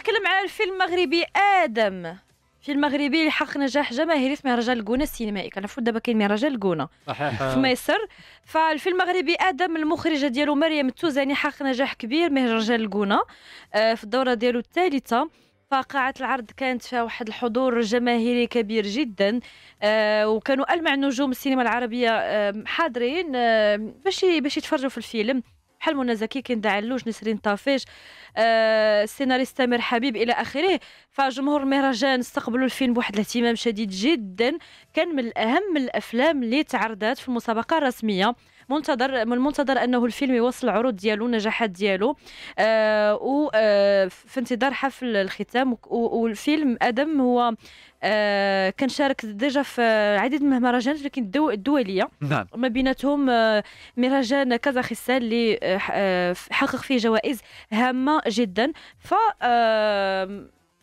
نتكلم على الفيلم المغربي ادم فيلم مغربي حقق نجاح جماهيري في مهرجان الكونه السينمائي كنعرفوا دابا كاين مهرجان الكونه في مصر فالفيلم المغربي ادم المخرجه ديالو مريم التوزاني حقق نجاح كبير مهرجان الكونه آه، في الدوره ديالو الثالثه فقاعة العرض كانت فيها واحد الحضور جماهيري كبير جدا آه وكانوا ألمع نجوم السينما العربية آه حاضرين آه باش باش يتفرجوا في الفيلم بحال منى زكي كي ندعلوش نسرين طافيش آه السيناريست تامر حبيب الى اخره فجمهور المهرجان استقبلوا الفيلم بواحد الاهتمام شديد جدا كان من اهم الافلام اللي تعرضت في المسابقه الرسميه منتظر من المنتظر انه الفيلم يوصل العروض ديالو النجاحات ديالو آه و آه في انتظار حفل الختام والفيلم ادم هو آه، كان شارك ديجا في عديد من المهرجانات لكن الدوليه نعم ما بيناتهم آه، مهرجان كازاخستان اللي آه، حقق فيه جوائز هامه جدا ف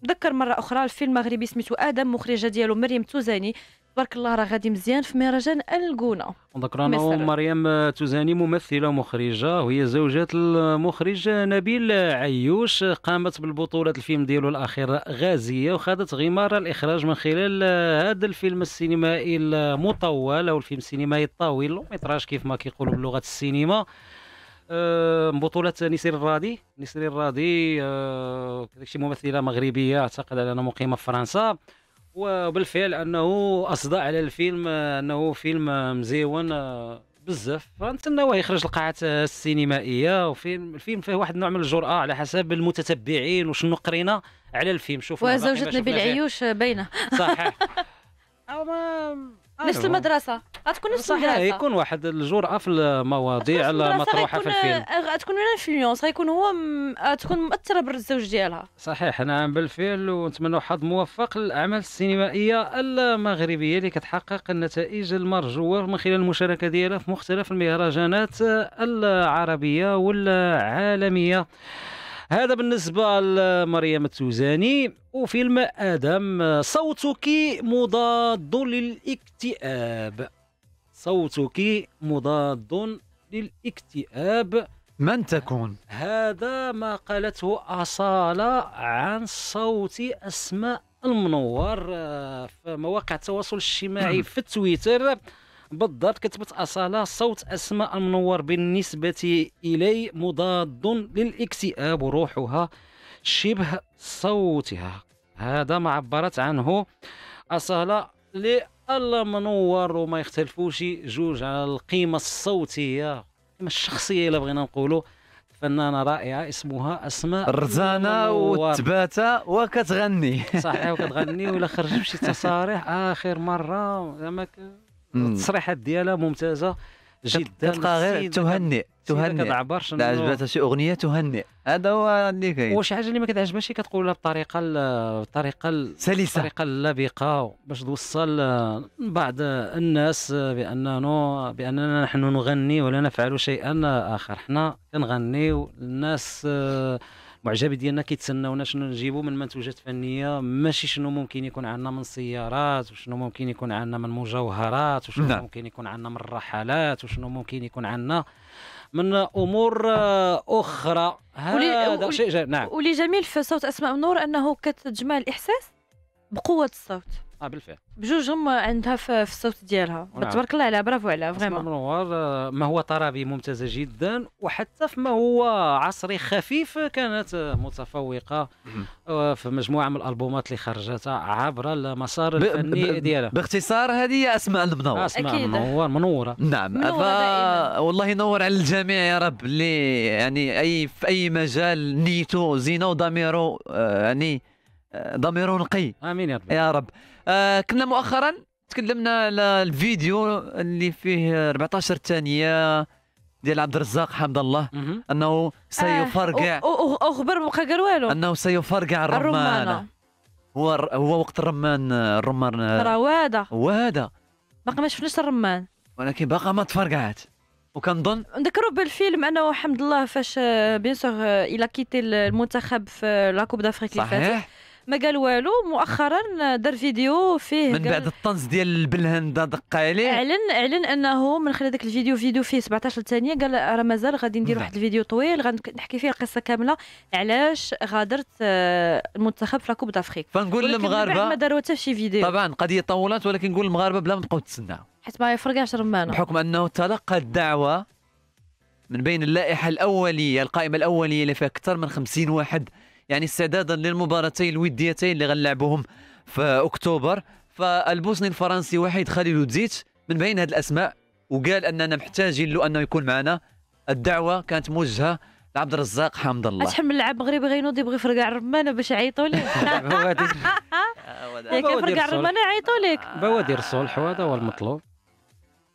ذكر مره اخرى الفيلم المغربي سميتو ادم مخرجه ديالو مريم توزاني تبارك الله راه غادي مزيان في مهرجان الجونه ذكرنا مريم توزاني ممثله ومخرجه وهي زوجة المخرج نبيل عيوش قامت بالبطوله الفيلم ديالو الاخير غازيه وخذت غمار الاخراج من خلال هذا الفيلم السينمائي المطول او الفيلم السينمائي الطويل لوميتراج كيف ما كيقولوا بلغه السينما أه، بطولة نسير الرادي نسير الرادي أه، ممثلة مغربية اعتقد انها مقيمة في فرنسا وبالفعل انه اصدى على الفيلم انه فيلم مزيون آه، بزاف فنتسناوه يخرج القاعات آه، السينمائيه وفيلم الفيلم فيه واحد النوع من الجراه على حسب المتتبعين وشنو قرينا على الفيلم شوفوا وزوجتنا نبيل عيوش باينه صحيح او ما نفس المدرسه غتكون نفس صحيح يكون واحد الجرأه في المواضيع المطروحه في الفيلم آه، غتكون انفلونس غيكون هو غتكون آه، مؤثره بالزوج ديالها صحيح نعم بالفعل ونتمنى حظ موفق للاعمال السينمائيه المغربيه اللي كتحقق النتائج المرجوه من خلال المشاركه ديالها في مختلف المهرجانات آه، العربيه والعالميه هذا بالنسبة لمريم التوزاني وفيلم آدم صوتك مضاد للاكتئاب صوتك مضاد للاكتئاب من تكون؟ هذا ما قالته أصالة عن صوت أسماء المنور في مواقع التواصل الاجتماعي في تويتر بالضبط كتبت أصالة صوت أسماء المنور بالنسبة إلي مضاد للاكتئاب روحها شبه صوتها هذا ما عبرت عنه أصالة الله منور وما يختلفوش جوج على القيمه الصوتيه القيمه الشخصيه الا بغينا نقولوا فنانة رائعة اسمها أسماء رزانة وتباتة وكتغني صحيح وكتغني ولا خرج بشي تصاريح آخر مرة زعما التصريحات ديالها ممتازة جدا تبقى غير تهنئ تهنئ كتعبرش لا عجبتها شي اغنيه تهنئ هذا هو اللي كاين وشي حاجه اللي ما كتعجبهاش كتقولها بطريقه بطريقه سلسه الطريقه اللبقه باش توصل آه، بعض الناس آه، باننا باننا نحن نغني ولا نفعل شيئا اخر حنا كنغنيو الناس المعجب آه، ديالنا كيتسناونا شنو نجيبوا من منتوجات فنيه ماشي شنو ممكن يكون عندنا من سيارات وشنو ممكن يكون عندنا من مجوهرات وشنو لا. نعم. ممكن يكون عندنا من رحلات وشنو ممكن يكون عندنا من امور اخرى هذا شيء شيء نعم ولي جميل في صوت اسماء نور انه كتجمع الاحساس بقوه الصوت اه بالفعل هم عندها في الصوت ديالها نعم. تبارك الله عليها برافو عليها فريمون منوار آه، ما هو طربي ممتازه جدا وحتى ما هو عصري خفيف كانت آه، متفوقه آه، في مجموعه من الالبومات اللي خرجتها عبر المسار الفني ديالها باختصار هذه اسماء المنور اسماء المنور منوره نعم منورة والله ينور على الجميع يا رب اللي يعني اي في اي مجال نيته زينه وضميره يعني ضمير نقي امين يا رب يا رب آه كنا مؤخرا تكلمنا على الفيديو اللي فيه 14 ثانيه ديال عبد الرزاق حمد الله انه سيفرقع آه اخبر بقى قال والو انه سيفرقع الرمان هو هو وقت الرمان الرمان راه وادا وادا باقي ما شفناش الرمان ولكن باقي ما تفرقعات وكنظن نذكروا بالفيلم انه حمد الله فاش آه، بيان سور آه، الى كيتي المنتخب في لاكوب دافريك اللي فاتت ما قال والو مؤخرا دار فيديو فيه من بعد الطنز ديال بالهند دق عليه اعلن اعلن انه من خلال ذاك الفيديو فيديو فيه 17 ثانيه قال راه مازال غادي ندير واحد الفيديو طويل غنحكي فيه القصه كامله علاش غادرت آه، المنتخب في لاكوب دافريك فنقول للمغاربه ما داروا حتى شي فيديو طبعا قضيه طولت ولكن نقول للمغاربه بلا ما تبقاو نتسناو حيت ما يفرقعش رمانه بحكم انه تلقى الدعوه من بين اللائحه الاوليه القائمه الاوليه اللي فيها اكثر من 50 واحد يعني استعدادا للمباراتين الوديتين اللي غنلعبوهم في اكتوبر فالبوسني الفرنسي وحيد خليل زيت من بين هذه الاسماء وقال اننا محتاجين له انه يكون معنا الدعوه كانت موجهه لعبد الرزاق حمد الله شحال من لاعب مغربي غينوض يبغي يفرقع الرمانه باش يعيطوا ليه كيفرقع الرمانه يعيطوا لك بوادر الصلح هذا هو المطلوب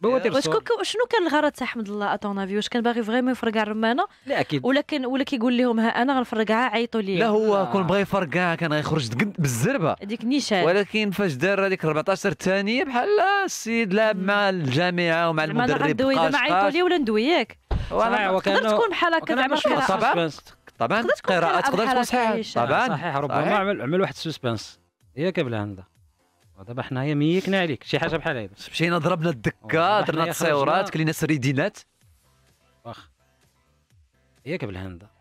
واش شنو كان الغرض تاع حمد الله اتون افي واش كان باغي فريمون يفرقع الرمانه لا اكيد ولا كان ولا كيقول لهم ها انا غنفرقعها عيطوا لي لا هو آه. كون بغى يفرقع كان غيخرج بالزربه هذيك نيشان ولكن فاش دار هذيك 14 ثانيه بحال السيد لعب مع الجامعه ومع المدرب قاش ما عيطوا لي ولا ندويك تقدر تكون بحال هكا زعما طبعا طبعا قراءه تقدر تكون صحيحه طبعا صحيح ربما عمل عمل واحد السسبنس هي كبلان هذا دابا حنايا ميكنا عليك شي حاجه بحال هذا مشينا ضربنا الدكه درنا التصيورات كلينا سريدينات واخ ياك بالهنده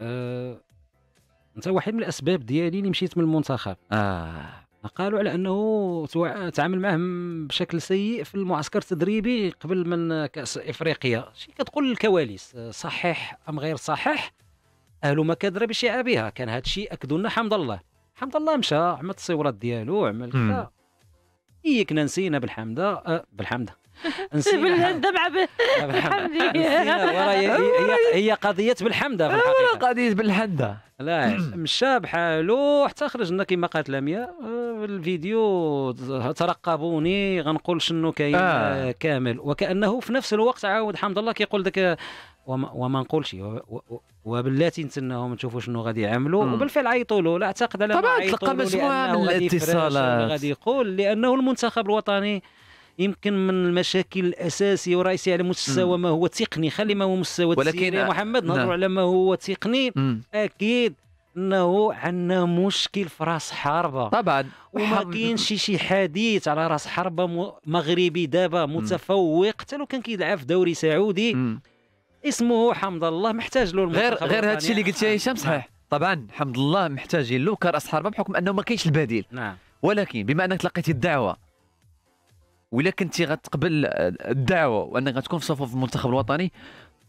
أه... انت واحد من الاسباب ديالي اللي مشيت من المنتخب اه قالوا على انه تعامل معهم بشكل سيء في المعسكر التدريبي قبل من كاس افريقيا شي كتقول الكواليس صحيح ام غير صحيح اهل ما درب شيعه بها كان هذا الشيء اكدوا لنا حمد الله حمد الله مشى عمل التصويرات ديالو عمل كذا هي إيه، كنا نسينا بالحمده أه بالحمده نسينا بالحمده مع بالحمدي هي, هي قضيه بالحمده في الحقيقه قضيه بالحمده لا مشى بحالو حتى خرجنا كما قالت لميا آه، الفيديو ترقبوني غنقول شنو كاين آه. آه. كامل وكانه في نفس الوقت عاود حمد الله كيقول داك وما, وما نقولش وباللاتي نتسناهم نشوفوا شنو غادي يعملوا وبالفعل عيطوا له لا اعتقد على طبعا تلقى مجموعه من الاتصالات غادي يقول لانه المنتخب الوطني يمكن من المشاكل الاساسيه والرئيسيه على مستوى ما هو تقني خلي ما هو مستوى ولكن يا محمد نهضروا نعم. على ما هو تقني اكيد انه عندنا مشكل في راس حربه طبعا وما كاينش شي حديث على راس حربه مغربي دابا متفوق حتى لو كان كيلعب في دوري سعودي اسمه حمد الله محتاج له غير غير هذا الشيء اللي قلت يا هشام صحيح نعم. طبعا حمد الله محتاجين له كراس بحكم انه ما كاينش البديل نعم ولكن بما انك تلقيتي الدعوه ولا كنتي غتقبل الدعوه وانك غتكون في صفوف المنتخب الوطني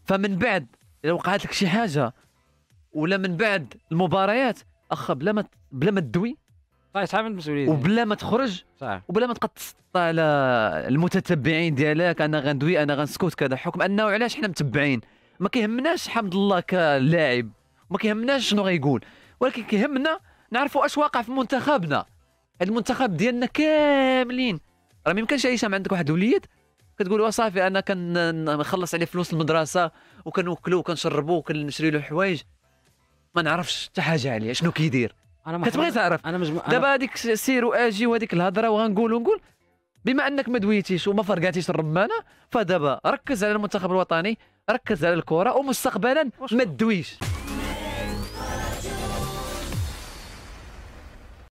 فمن بعد لو وقعت لك شي حاجه ولا من بعد المباريات اخا بلا ما بلا ما تدوي صحيح طيب، من المسؤوليه وبلا ما تخرج صحيح وبلا ما تقطع على المتتبعين ديالك انا غندوي انا غنسكت كذا حكم انه علاش حنا متبعين ما كيهمناش حمد الله كلاعب ما كيهمناش شنو غيقول ولكن كيهمنا نعرفوا اش واقع في منتخبنا المنتخب ديالنا كاملين راه ما يمكنش عايشه عندك واحد الوليد كتقول صافي انا كنخلص عليه فلوس المدرسه وكنوكلو وكنشربو وكنشري له حوايج ما نعرفش حتى حاجه عليه شنو كيدير انا ما كتبغي تعرف انا مجموع دابا هذيك سير واجي وهذيك الهضره وغنقول ونقول بما انك ما دويتيش وما فرقاتيش الرمانه فدابا ركز على المنتخب الوطني ركز على الكره ومستقبلا ما تدويش